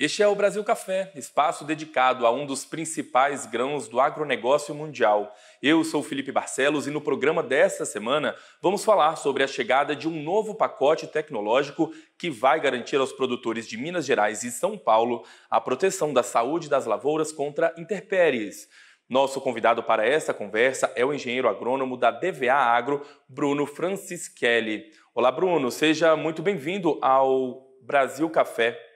Este é o Brasil Café, espaço dedicado a um dos principais grãos do agronegócio mundial. Eu sou Felipe Barcelos e no programa desta semana vamos falar sobre a chegada de um novo pacote tecnológico que vai garantir aos produtores de Minas Gerais e São Paulo a proteção da saúde das lavouras contra intempéries. Nosso convidado para esta conversa é o engenheiro agrônomo da DVA Agro, Bruno Francischelli. Olá, Bruno, seja muito bem-vindo ao Brasil Café.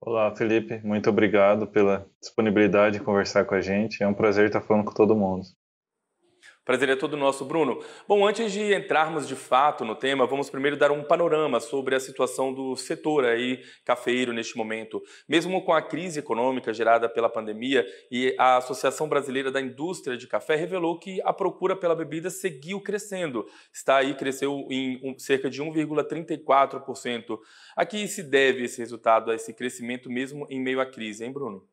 Olá, Felipe. Muito obrigado pela disponibilidade de conversar com a gente. É um prazer estar falando com todo mundo. Prazer é todo nosso, Bruno. Bom, antes de entrarmos de fato no tema, vamos primeiro dar um panorama sobre a situação do setor aí cafeiro neste momento. Mesmo com a crise econômica gerada pela pandemia, e a Associação Brasileira da Indústria de Café revelou que a procura pela bebida seguiu crescendo. Está aí cresceu em cerca de 1,34%. A que se deve esse resultado, a esse crescimento mesmo em meio à crise, hein, Bruno?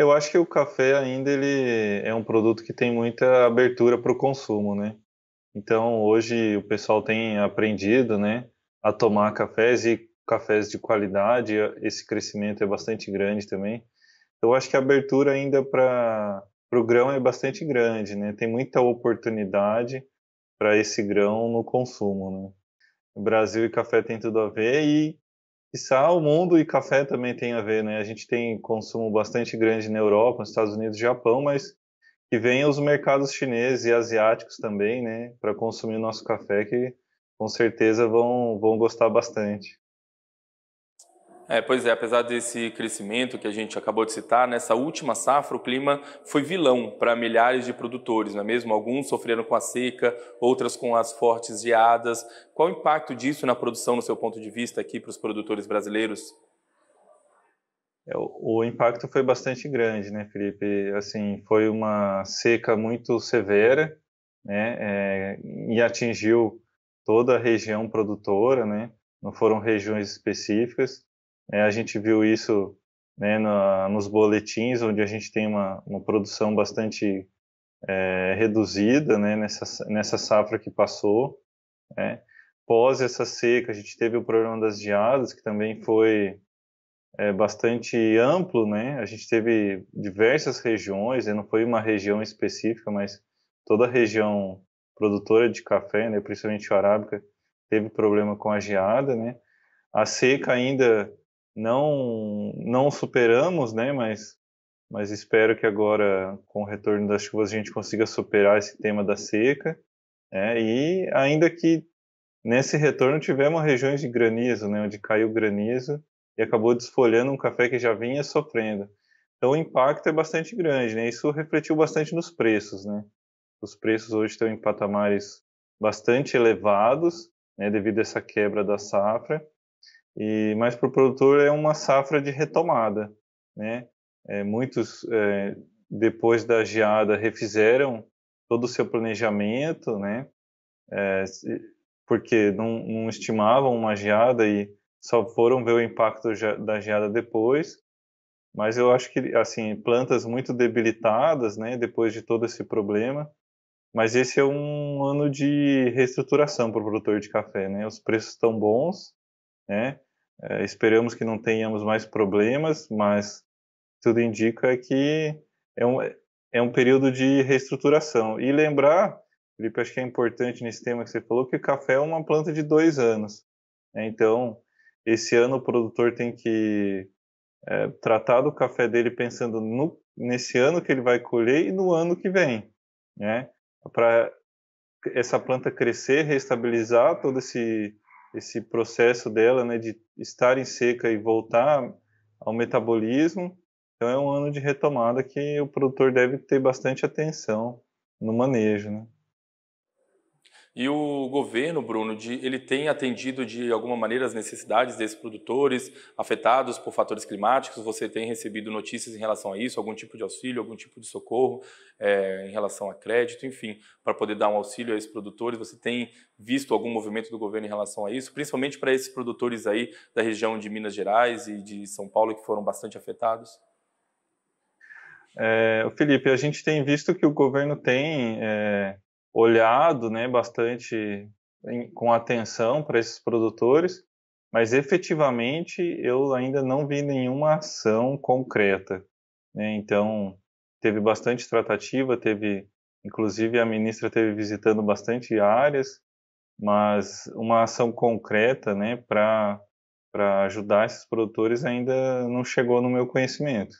Eu acho que o café ainda ele é um produto que tem muita abertura para o consumo, né? Então hoje o pessoal tem aprendido, né, a tomar cafés e cafés de qualidade. Esse crescimento é bastante grande também. Eu acho que a abertura ainda para o grão é bastante grande, né? Tem muita oportunidade para esse grão no consumo, né? Brasil e café tem tudo a ver e Quizá ah, o mundo e café também tem a ver, né? A gente tem consumo bastante grande na Europa, nos Estados Unidos, Japão, mas que vem os mercados chineses e asiáticos também, né? Para consumir o nosso café, que com certeza vão, vão gostar bastante. É, pois é, apesar desse crescimento que a gente acabou de citar, nessa última safra o clima foi vilão para milhares de produtores, não é mesmo? Alguns sofreram com a seca, outras com as fortes geadas. Qual o impacto disso na produção, no seu ponto de vista, aqui para os produtores brasileiros? É, o, o impacto foi bastante grande, né, Felipe? Assim, foi uma seca muito severa, né, é, e atingiu toda a região produtora, né? Não foram regiões específicas. É, a gente viu isso né, na, nos boletins, onde a gente tem uma, uma produção bastante é, reduzida né, nessa, nessa safra que passou. Né. Pós essa seca, a gente teve o problema das geadas, que também foi é, bastante amplo. Né. A gente teve diversas regiões, né, não foi uma região específica, mas toda a região produtora de café, né, principalmente o arábica, teve problema com a geada. Né. A seca ainda não não superamos, né? Mas mas espero que agora com o retorno das chuvas a gente consiga superar esse tema da seca, né? E ainda que nesse retorno tivemos regiões de granizo, né? Onde caiu granizo e acabou desfolhando um café que já vinha sofrendo. Então o impacto é bastante grande, né? Isso refletiu bastante nos preços, né? Os preços hoje estão em patamares bastante elevados, né, devido a essa quebra da safra. E, mas para o produtor é uma safra de retomada, né? É, muitos é, depois da geada refizeram todo o seu planejamento, né? É, porque não, não, estimavam uma geada e só foram ver o impacto da geada depois. Mas eu acho que assim plantas muito debilitadas, né? Depois de todo esse problema. Mas esse é um ano de reestruturação para o produtor de café, né? Os preços estão bons, né? É, esperamos que não tenhamos mais problemas, mas tudo indica que é um, é um período de reestruturação. E lembrar, Felipe, acho que é importante nesse tema que você falou, que o café é uma planta de dois anos. Né? Então, esse ano o produtor tem que é, tratar do café dele pensando no, nesse ano que ele vai colher e no ano que vem, né? Para essa planta crescer, reestabilizar todo esse esse processo dela, né, de estar em seca e voltar ao metabolismo. Então é um ano de retomada que o produtor deve ter bastante atenção no manejo, né? E o governo, Bruno, de, ele tem atendido de alguma maneira as necessidades desses produtores afetados por fatores climáticos? Você tem recebido notícias em relação a isso? Algum tipo de auxílio, algum tipo de socorro é, em relação a crédito, enfim, para poder dar um auxílio a esses produtores? Você tem visto algum movimento do governo em relação a isso? Principalmente para esses produtores aí da região de Minas Gerais e de São Paulo que foram bastante afetados? É, Felipe, a gente tem visto que o governo tem é, olhado né, bastante em, com atenção para esses produtores, mas efetivamente eu ainda não vi nenhuma ação concreta. Né? Então, teve bastante tratativa, teve, inclusive, a ministra teve visitando bastante áreas, mas uma ação concreta né, para ajudar esses produtores ainda não chegou no meu conhecimento.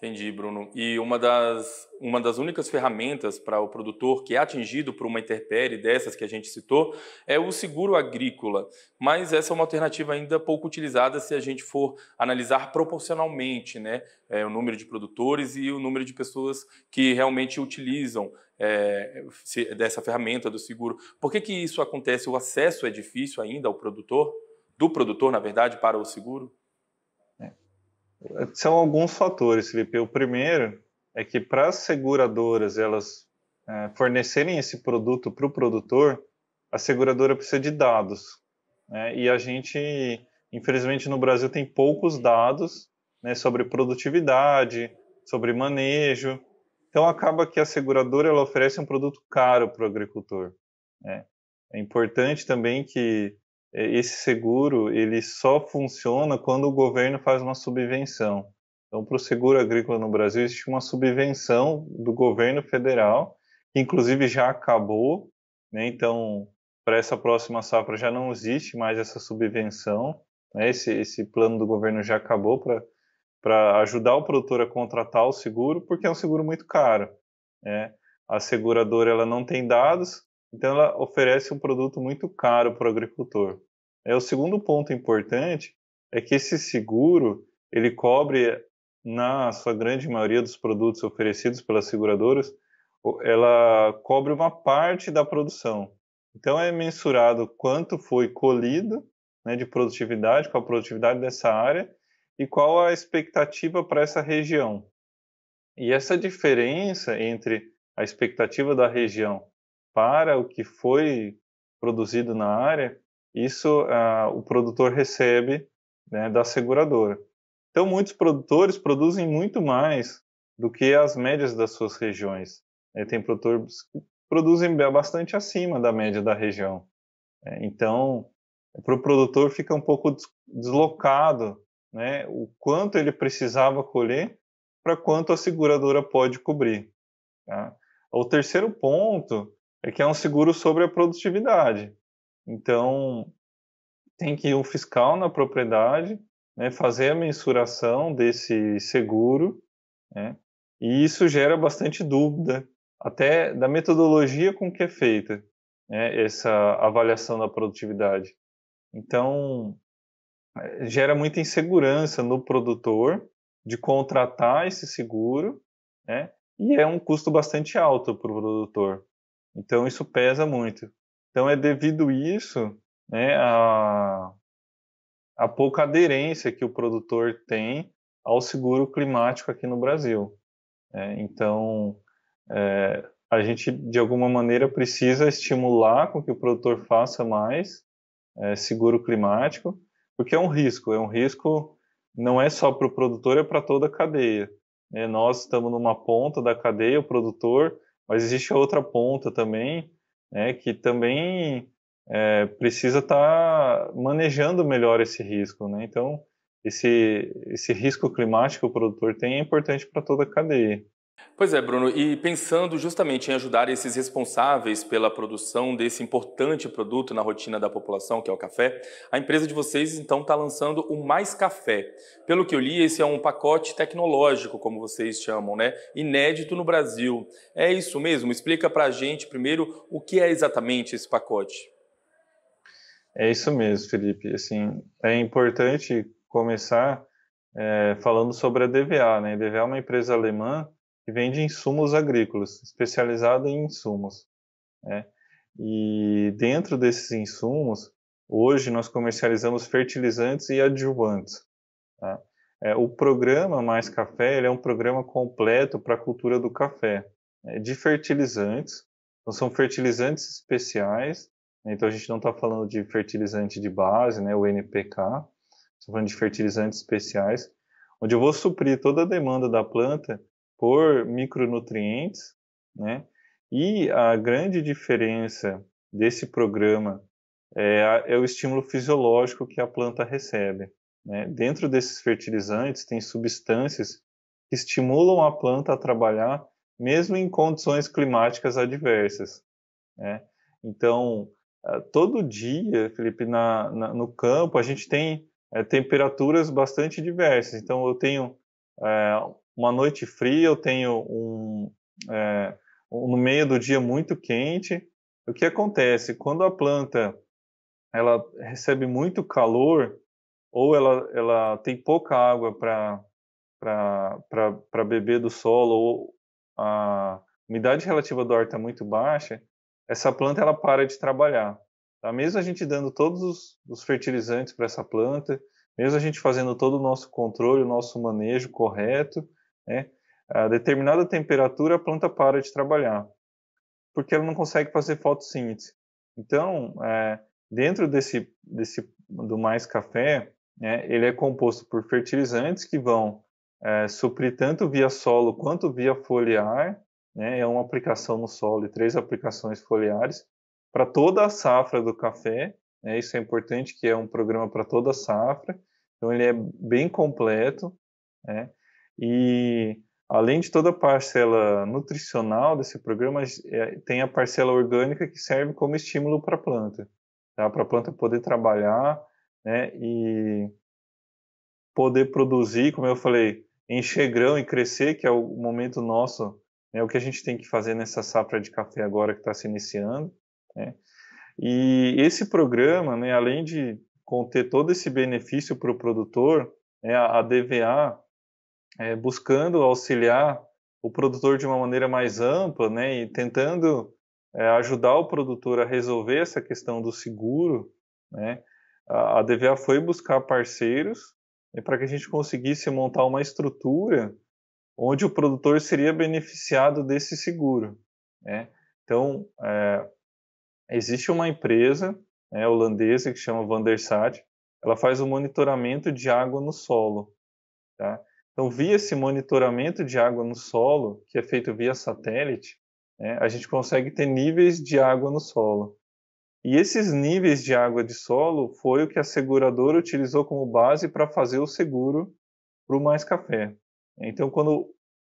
Entendi, Bruno. E uma das, uma das únicas ferramentas para o produtor que é atingido por uma intempérie dessas que a gente citou é o seguro agrícola. Mas essa é uma alternativa ainda pouco utilizada se a gente for analisar proporcionalmente né, é, o número de produtores e o número de pessoas que realmente utilizam é, se, dessa ferramenta do seguro. Por que, que isso acontece? O acesso é difícil ainda ao produtor? Do produtor, na verdade, para o seguro? São alguns fatores, Felipe. O primeiro é que para as seguradoras elas é, fornecerem esse produto para o produtor, a seguradora precisa de dados. Né? E a gente, infelizmente, no Brasil tem poucos dados né, sobre produtividade, sobre manejo. Então acaba que a seguradora ela oferece um produto caro para o agricultor. Né? É importante também que é, esse seguro ele só funciona quando o governo faz uma subvenção. Então, para o seguro agrícola no Brasil, existe uma subvenção do governo federal, que inclusive já acabou, né? então, para essa próxima safra já não existe mais essa subvenção, né? esse, esse plano do governo já acabou para ajudar o produtor a contratar o seguro, porque é um seguro muito caro. Né? A seguradora ela não tem dados, então, ela oferece um produto muito caro para o agricultor. É, o segundo ponto importante é que esse seguro ele cobre, na sua grande maioria dos produtos oferecidos pelas seguradoras, ela cobre uma parte da produção. Então, é mensurado quanto foi colhido né, de produtividade, qual a produtividade dessa área e qual a expectativa para essa região. E essa diferença entre a expectativa da região para o que foi produzido na área, isso ah, o produtor recebe né, da seguradora. Então, muitos produtores produzem muito mais do que as médias das suas regiões. É, tem produtores que produzem bastante acima da média da região. É, então, para o produtor fica um pouco deslocado né, o quanto ele precisava colher para quanto a seguradora pode cobrir. Tá? O terceiro ponto é que é um seguro sobre a produtividade. Então, tem que ir um fiscal na propriedade, né, fazer a mensuração desse seguro, né, e isso gera bastante dúvida, até da metodologia com que é feita né, essa avaliação da produtividade. Então, é, gera muita insegurança no produtor de contratar esse seguro, né, e é um custo bastante alto para o produtor. Então isso pesa muito. Então é devido isso, né, a, a pouca aderência que o produtor tem ao seguro climático aqui no Brasil. É, então é, a gente de alguma maneira precisa estimular com que o produtor faça mais é, seguro climático, porque é um risco, é um risco não é só para o produtor, é para toda a cadeia. É, nós estamos numa ponta da cadeia, o produtor mas existe a outra ponta também, né, que também é, precisa estar tá manejando melhor esse risco, né? Então, esse, esse risco climático que o produtor tem é importante para toda a cadeia. Pois é, Bruno, e pensando justamente em ajudar esses responsáveis pela produção desse importante produto na rotina da população, que é o café, a empresa de vocês então está lançando o Mais Café. Pelo que eu li, esse é um pacote tecnológico, como vocês chamam, né? Inédito no Brasil. É isso mesmo? Explica para a gente primeiro o que é exatamente esse pacote. É isso mesmo, Felipe. Assim, é importante começar é, falando sobre a DVA, né? A DVA é uma empresa alemã que vende insumos agrícolas, especializada em insumos. Né? E dentro desses insumos, hoje nós comercializamos fertilizantes e adjuvantes. Tá? É, o programa Mais Café é um programa completo para a cultura do café, né? de fertilizantes. Então, são fertilizantes especiais, né? então a gente não está falando de fertilizante de base, né, o NPK, estamos falando de fertilizantes especiais, onde eu vou suprir toda a demanda da planta por micronutrientes, né? E a grande diferença desse programa é, é o estímulo fisiológico que a planta recebe. Né? Dentro desses fertilizantes tem substâncias que estimulam a planta a trabalhar mesmo em condições climáticas adversas. Né? Então, ah, todo dia, Felipe, na, na, no campo, a gente tem é, temperaturas bastante diversas. Então, eu tenho é, uma noite fria, eu tenho um, é, um, no meio do dia muito quente. O que acontece? Quando a planta ela recebe muito calor ou ela, ela tem pouca água para beber do solo ou a umidade relativa do ar está muito baixa, essa planta ela para de trabalhar. Tá? Mesmo a gente dando todos os, os fertilizantes para essa planta, mesmo a gente fazendo todo o nosso controle, o nosso manejo correto, né? A determinada temperatura, a planta para de trabalhar, porque ela não consegue fazer fotossíntese. Então, é, dentro desse, desse do mais café, né, ele é composto por fertilizantes que vão é, suprir tanto via solo quanto via foliar, né, é uma aplicação no solo e três aplicações foliares para toda a safra do café. Né, isso é importante que é um programa para toda a safra, então ele é bem completo. Né, e além de toda a parcela nutricional desse programa, é, tem a parcela orgânica que serve como estímulo para a planta, tá? para a planta poder trabalhar né? e poder produzir, como eu falei, encher grão e crescer, que é o momento nosso, né? o que a gente tem que fazer nessa safra de café agora que está se iniciando. Né? E esse programa, né, além de conter todo esse benefício para o produtor, né, a DVA é, buscando auxiliar o produtor de uma maneira mais ampla, né, e tentando é, ajudar o produtor a resolver essa questão do seguro, né, a, DVA foi buscar parceiros né, para que a gente conseguisse montar uma estrutura onde o produtor seria beneficiado desse seguro. Né? Então, é, existe uma empresa né, holandesa que chama Vandersat, ela faz o monitoramento de água no solo. Tá? Então, via esse monitoramento de água no solo, que é feito via satélite, né, a gente consegue ter níveis de água no solo. E esses níveis de água de solo foi o que a seguradora utilizou como base para fazer o seguro para o Mais Café. Então, quando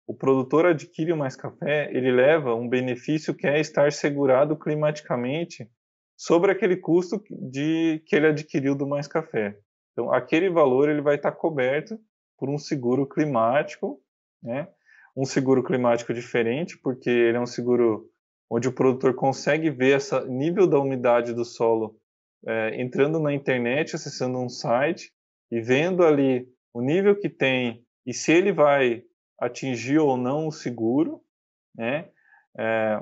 o produtor adquire o Mais Café, ele leva um benefício que é estar segurado climaticamente sobre aquele custo de que ele adquiriu do Mais Café. Então, aquele valor ele vai estar coberto por um seguro climático, né? Um seguro climático diferente, porque ele é um seguro onde o produtor consegue ver esse nível da umidade do solo é, entrando na internet, acessando um site e vendo ali o nível que tem e se ele vai atingir ou não o seguro, né? É,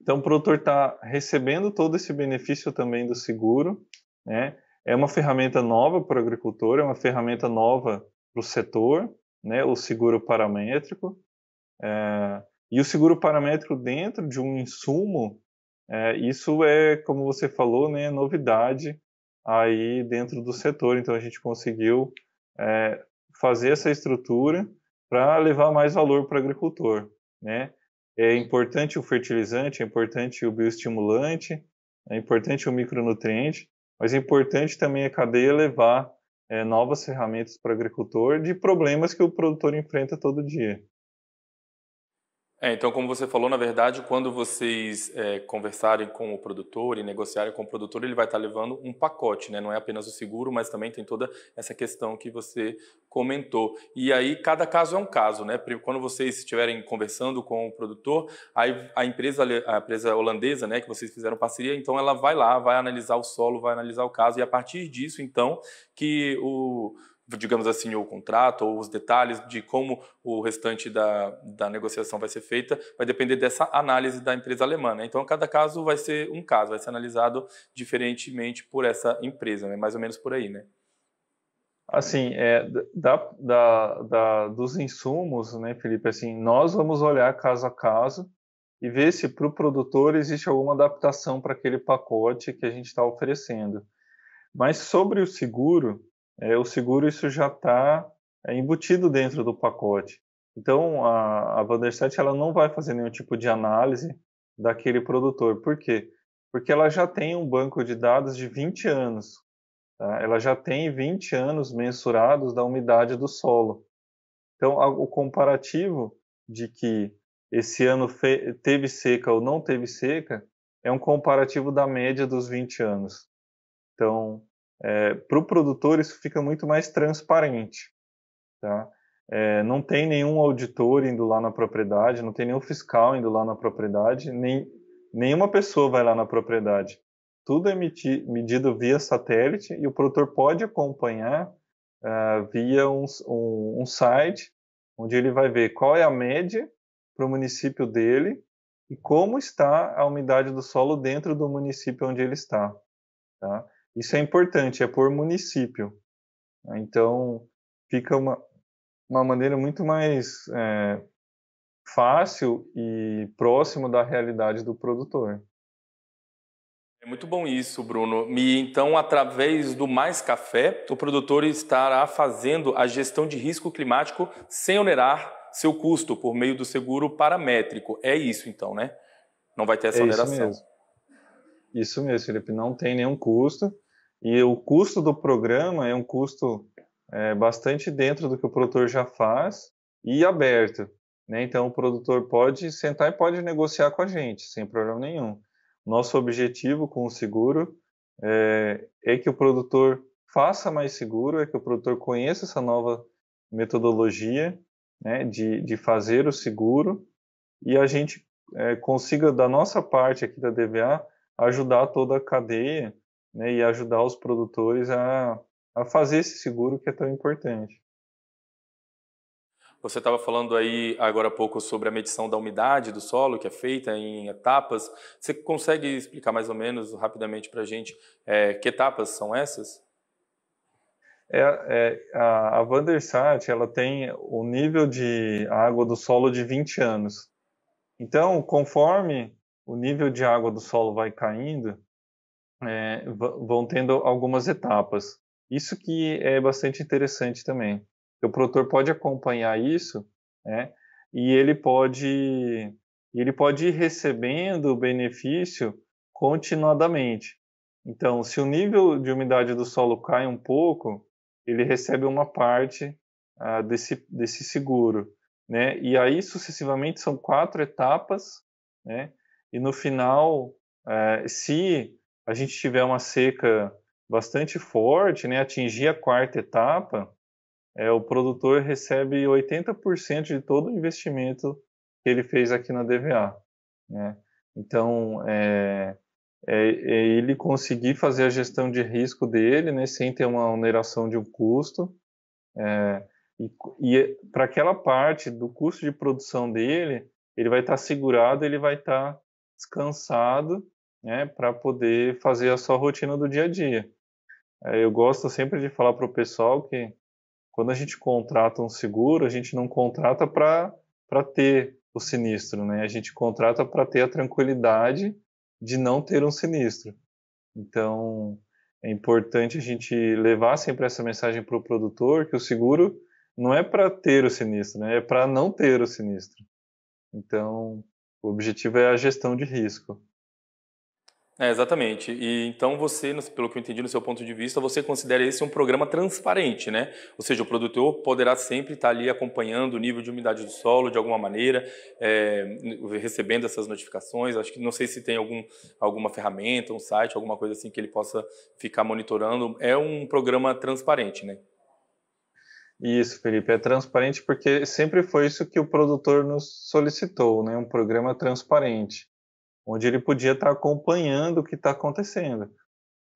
então o produtor está recebendo todo esse benefício também do seguro, né? É uma ferramenta nova para o agricultor, é uma ferramenta nova para o setor, né, o seguro paramétrico. É, e o seguro paramétrico dentro de um insumo, é, isso é, como você falou, né, novidade aí dentro do setor. Então a gente conseguiu é, fazer essa estrutura para levar mais valor para o agricultor, né? É importante o fertilizante, é importante o bioestimulante, é importante o micronutriente, mas é importante também a cadeia levar é, novas ferramentas para o agricultor de problemas que o produtor enfrenta todo dia. É, então, como você falou, na verdade, quando vocês é, conversarem com o produtor e negociarem com o produtor, ele vai estar tá levando um pacote, né? Não é apenas o seguro, mas também tem toda essa questão que você comentou. E aí, cada caso é um caso, né? Quando vocês estiverem conversando com o produtor, aí a empresa, a empresa holandesa, né, que vocês fizeram parceria, então ela vai lá, vai analisar o solo, vai analisar o caso, e a partir disso, então, que o digamos assim, o contrato, ou os detalhes de como o restante da, da negociação vai ser feita, vai depender dessa análise da empresa alemã. Né? Então, cada caso vai ser um caso, vai ser analisado diferentemente por essa empresa, né? mais ou menos por aí, né? Assim, é, da, da, da, dos insumos, né, Felipe, assim, nós vamos olhar caso a caso e ver se para o produtor existe alguma adaptação para aquele pacote que a gente está oferecendo. Mas sobre o seguro, é, o seguro isso já está é, embutido dentro do pacote. Então a, a Vanderset ela não vai fazer nenhum tipo de análise daquele produtor. Por quê? Porque ela já tem um banco de dados de 20 anos. Tá? Ela já tem 20 anos mensurados da umidade do solo. Então a, o comparativo de que esse ano teve seca ou não teve seca é um comparativo da média dos 20 anos. Então, é, para o produtor isso fica muito mais transparente. Tá? É, não tem nenhum auditor indo lá na propriedade, não tem nenhum fiscal indo lá na propriedade, nem, nenhuma pessoa vai lá na propriedade. Tudo é medido via satélite e o produtor pode acompanhar uh, via um, um, um site onde ele vai ver qual é a média para o município dele e como está a umidade do solo dentro do município onde ele está. Tá? Isso é importante, é por município. Então, fica uma, uma maneira muito mais é, fácil e próximo da realidade do produtor. É muito bom isso, Bruno. E então, através do Mais Café, o produtor estará fazendo a gestão de risco climático sem onerar seu custo por meio do seguro paramétrico. É isso, então, né? Não vai ter essa é oneração. Isso mesmo. isso mesmo, Felipe. Não tem nenhum custo. E o custo do programa é um custo é, bastante dentro do que o produtor já faz e aberto. Né? Então, o produtor pode sentar e pode negociar com a gente, sem problema nenhum. Nosso objetivo com o seguro é, é que o produtor faça mais seguro, é que o produtor conheça essa nova metodologia né, de, de fazer o seguro e a gente é, consiga, da nossa parte aqui da DVA, ajudar toda a cadeia né, e ajudar os produtores a, a fazer esse seguro que é tão importante. Você estava falando aí agora há pouco sobre a medição da umidade do solo, que é feita em etapas. Você consegue explicar mais ou menos rapidamente para a gente é, que etapas são essas? É, é, a, a Vandersat ela tem o nível de água do solo de 20 anos. Então, conforme o nível de água do solo vai caindo, é, vão tendo algumas etapas. Isso que é bastante interessante também. O produtor pode acompanhar isso, né? E ele pode ele pode ir recebendo o benefício continuadamente. Então, se o nível de umidade do solo cai um pouco, ele recebe uma parte ah, desse, desse seguro, né? E aí sucessivamente são quatro etapas, né? E no final, eh, se a gente tiver uma seca bastante forte, né, atingir a quarta etapa, é, o produtor recebe 80% de todo o investimento que ele fez aqui na DVA. Né? Então, é, é, é ele conseguir fazer a gestão de risco dele, né, sem ter uma oneração de um custo, é, e, e para aquela parte do custo de produção dele, ele vai estar tá segurado, ele vai estar tá descansado né, para poder fazer a sua rotina do dia a dia. É, eu gosto sempre de falar para o pessoal que quando a gente contrata um seguro, a gente não contrata para ter o sinistro, né? A gente contrata para ter a tranquilidade de não ter um sinistro. Então, é importante a gente levar sempre essa mensagem para o produtor que o seguro não é para ter o sinistro, né? É para não ter o sinistro. Então, o objetivo é a gestão de risco. É, exatamente. E então você, pelo que eu entendi no seu ponto de vista, você considera esse um programa transparente, né? Ou seja, o produtor poderá sempre estar ali acompanhando o nível de umidade do solo de alguma maneira, é, recebendo essas notificações. Acho que não sei se tem algum, alguma ferramenta, um site, alguma coisa assim que ele possa ficar monitorando. É um programa transparente, né? Isso, Felipe, é transparente porque sempre foi isso que o produtor nos solicitou, né? Um programa transparente onde ele podia estar acompanhando o que está acontecendo.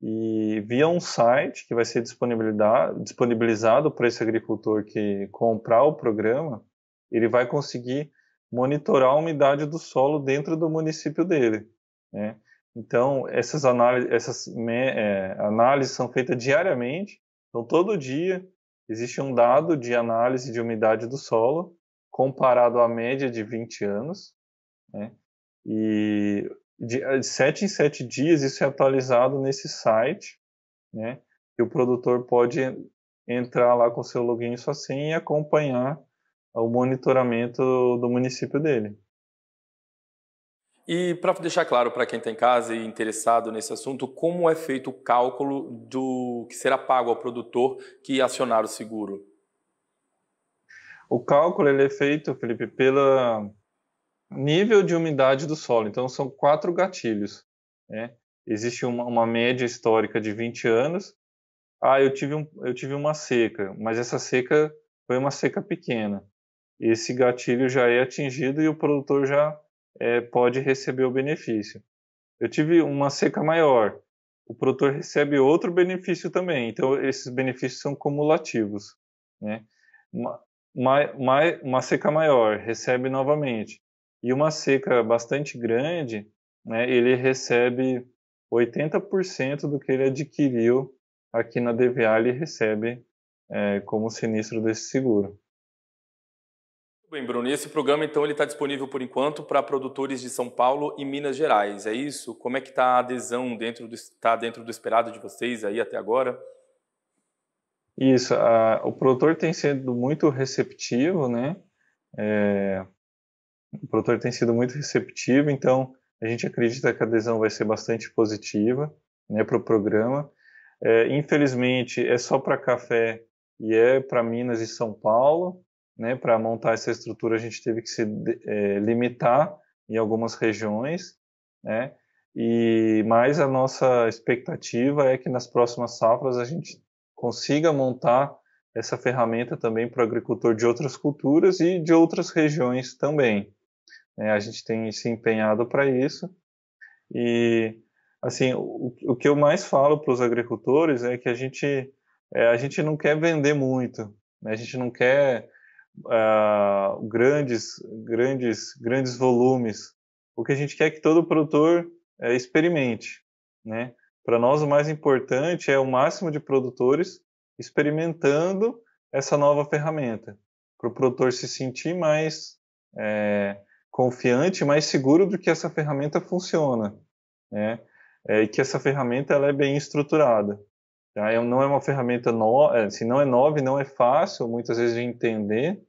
E via um site que vai ser disponibilizado para esse agricultor que comprar o programa, ele vai conseguir monitorar a umidade do solo dentro do município dele. Né? Então, essas, análises, essas é, análises são feitas diariamente, então todo dia existe um dado de análise de umidade do solo comparado à média de 20 anos. Né? E eh, de, sete em sete dias isso é atualizado nesse site, né? E o produtor pode entrar lá com seu login e sua senha e acompanhar o monitoramento do município dele. E para deixar claro para quem está em casa e interessado nesse assunto, como é feito o cálculo do que será pago ao produtor que acionar o seguro? O cálculo ele é feito, Felipe, pela nível de umidade do solo. Então, são quatro gatilhos. Né? Existe uma, uma, média histórica de 20 anos. Ah, eu tive, um, eu tive uma seca, mas essa seca foi uma seca pequena. Esse gatilho já é atingido e o produtor já é, pode receber o benefício. Eu tive uma seca maior, o produtor recebe outro benefício também. Então, esses benefícios são cumulativos. Né? Uma, uma, uma seca maior, recebe novamente e uma seca bastante grande, né, ele recebe 80% do que ele adquiriu aqui na DVA, ele recebe é, como sinistro desse seguro. Bem, Bruno, e esse programa então ele está disponível por enquanto para produtores de São Paulo e Minas Gerais, é isso? Como é que está a adesão dentro do está dentro do esperado de vocês aí até agora? Isso, a, o produtor tem sido muito receptivo, né? É, o produtor tem sido muito receptivo, então a gente acredita que a adesão vai ser bastante positiva né, para o programa. É, infelizmente, é só para café e é para Minas e São Paulo. Né, para montar essa estrutura, a gente teve que se é, limitar em algumas regiões. Né, e mais a nossa expectativa é que nas próximas safras a gente consiga montar essa ferramenta também para o agricultor de outras culturas e de outras regiões também. Né? A gente tem se empenhado para isso. E, assim, o, o que eu mais falo para os agricultores é que a gente, é, a gente não quer vender muito, né? a gente não quer uh, grandes, grandes, grandes volumes. O que a gente quer é que todo produtor é, experimente, né? Para nós, o mais importante é o máximo de produtores experimentando essa nova ferramenta, para o produtor se sentir mais é, confiante, mais seguro do que essa ferramenta funciona, né? É, e que essa ferramenta ela é bem estruturada. Tá? É, não é uma ferramenta nova, é, assim, se não é nova, não é fácil muitas vezes de entender,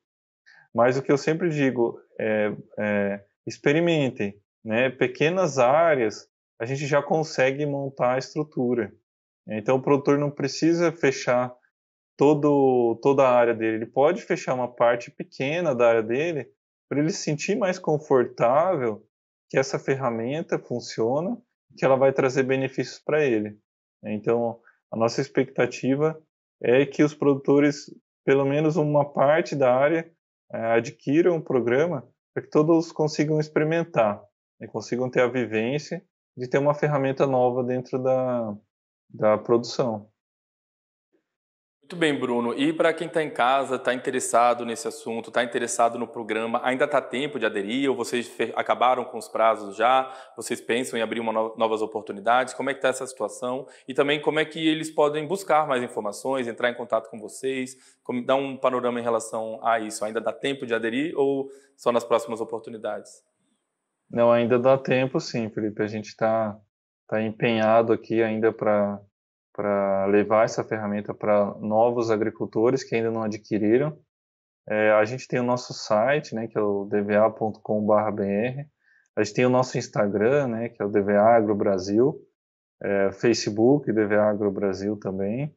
mas o que eu sempre digo é, é experimentem, né? Pequenas áreas a gente já consegue montar a estrutura. Então o produtor não precisa fechar todo, toda a área dele, ele pode fechar uma parte pequena da área dele para ele se sentir mais confortável que essa ferramenta funciona, que ela vai trazer benefícios para ele. Né? Então, a nossa expectativa é que os produtores, pelo menos uma parte da área, eh, adquiram o programa para que todos consigam experimentar e né? consigam ter a vivência de ter uma ferramenta nova dentro da, da produção. Muito bem, Bruno. E para quem está em casa, está interessado nesse assunto, está interessado no programa, ainda está tempo de aderir ou vocês acabaram com os prazos já? Vocês pensam em abrir uma no novas oportunidades? Como é que está essa situação? E também como é que eles podem buscar mais informações, entrar em contato com vocês? Como, um panorama em relação a isso. Ainda dá tempo de aderir ou só nas próximas oportunidades? Não, ainda dá tempo sim, Felipe. A gente está tá empenhado aqui ainda para para levar essa ferramenta para novos agricultores que ainda não adquiriram. É, a gente tem o nosso site, né, que é o dva.com.br. A gente tem o nosso Instagram, né, que é o DVA Agro Brasil. É, Facebook, DVA Agro Brasil também.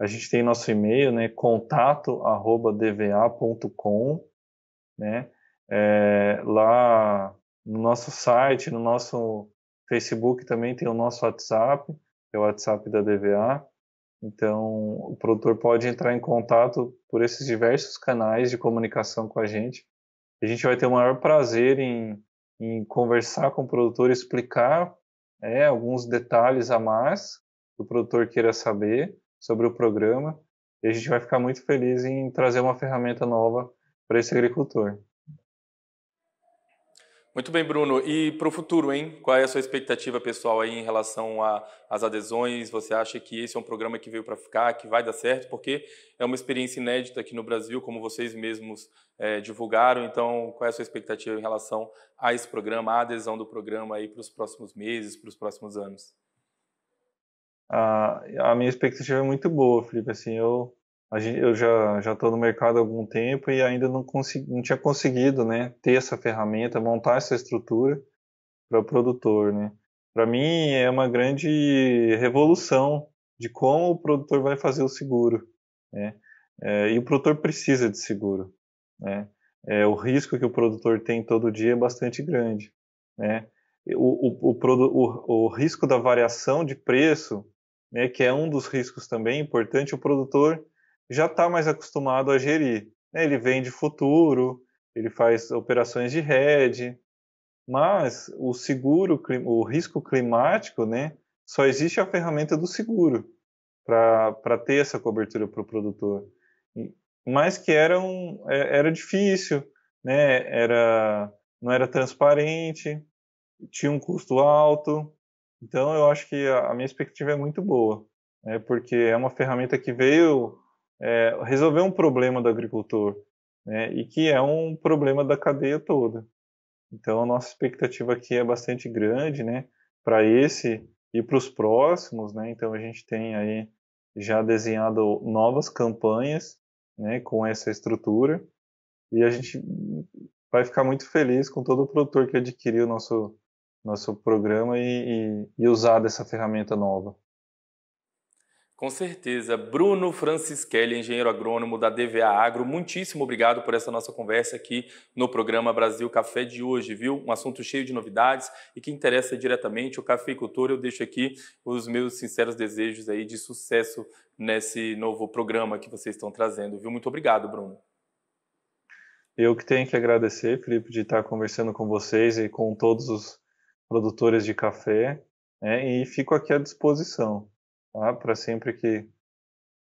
A gente tem nosso e-mail, né, contato@dva.com, né? É, lá no nosso site, no nosso Facebook também tem o nosso WhatsApp é o WhatsApp da DVA. Então, o produtor pode entrar em contato por esses diversos canais de comunicação com a gente. A gente vai ter o maior prazer em, em conversar com o produtor, explicar é, alguns detalhes a mais que o produtor queira saber sobre o programa. E a gente vai ficar muito feliz em trazer uma ferramenta nova para esse agricultor. Muito bem, Bruno. E para o futuro, hein? Qual é a sua expectativa pessoal aí em relação às adesões? Você acha que esse é um programa que veio para ficar, que vai dar certo? Porque é uma experiência inédita aqui no Brasil, como vocês mesmos é, divulgaram. Então, qual é a sua expectativa em relação a esse programa, a adesão do programa aí para os próximos meses, para os próximos anos? Ah, a minha expectativa é muito boa, Felipe. Assim, eu Gente, eu já já estou no mercado há algum tempo e ainda não consegui, não tinha conseguido, né, ter essa ferramenta, montar essa estrutura para o produtor, né? Para mim é uma grande revolução de como o produtor vai fazer o seguro, né? É, e o produtor precisa de seguro, né? É, o risco que o produtor tem todo dia é bastante grande, né? O, o, o, o, risco da variação de preço, né, que é um dos riscos também importante, o produtor já está mais acostumado a gerir. Né? Ele vende futuro, ele faz operações de hedge, mas o seguro, o risco climático, né, só existe a ferramenta do seguro para ter essa cobertura para o produtor. Mas que era, um, é, era difícil, né, era, não era transparente, tinha um custo alto. Então, eu acho que a minha expectativa é muito boa, né, porque é uma ferramenta que veio é, resolver um problema do agricultor, né, e que é um problema da cadeia toda. Então, a nossa expectativa aqui é bastante grande, né, para esse e para os próximos, né, então a gente tem aí já desenhado novas campanhas, né, com essa estrutura, e a gente vai ficar muito feliz com todo o produtor que adquiriu nosso nosso programa e, e, e usar dessa ferramenta nova. Com certeza. Bruno Franciscelli, engenheiro agrônomo da DVA Agro, muitíssimo obrigado por essa nossa conversa aqui no programa Brasil Café de hoje, viu? Um assunto cheio de novidades e que interessa diretamente o cafeicultor. Eu deixo aqui os meus sinceros desejos aí de sucesso nesse novo programa que vocês estão trazendo, viu? Muito obrigado, Bruno. Eu que tenho que agradecer, Felipe, de estar conversando com vocês e com todos os produtores de café, né? e fico aqui à disposição. Tá? Para sempre que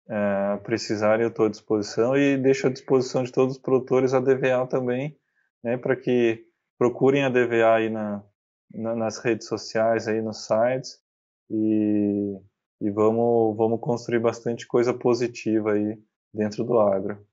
é, precisarem, eu estou à disposição e deixo à disposição de todos os produtores a DVA também, né, para que procurem a DVA aí na, na, nas redes sociais, aí nos sites e, e vamos, vamos construir bastante coisa positiva aí dentro do agro.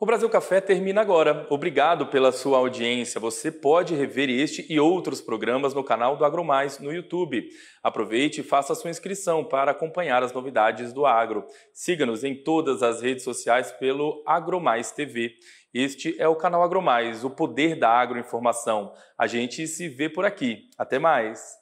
O Brasil Café termina agora. Obrigado pela sua audiência. Você pode rever este e outros programas no canal do Agromais no YouTube. Aproveite e faça sua inscrição para acompanhar as novidades do agro. Siga-nos em todas as redes sociais pelo Agromais TV. Este é o canal Agromais, o poder da agroinformação. A gente se vê por aqui. Até mais.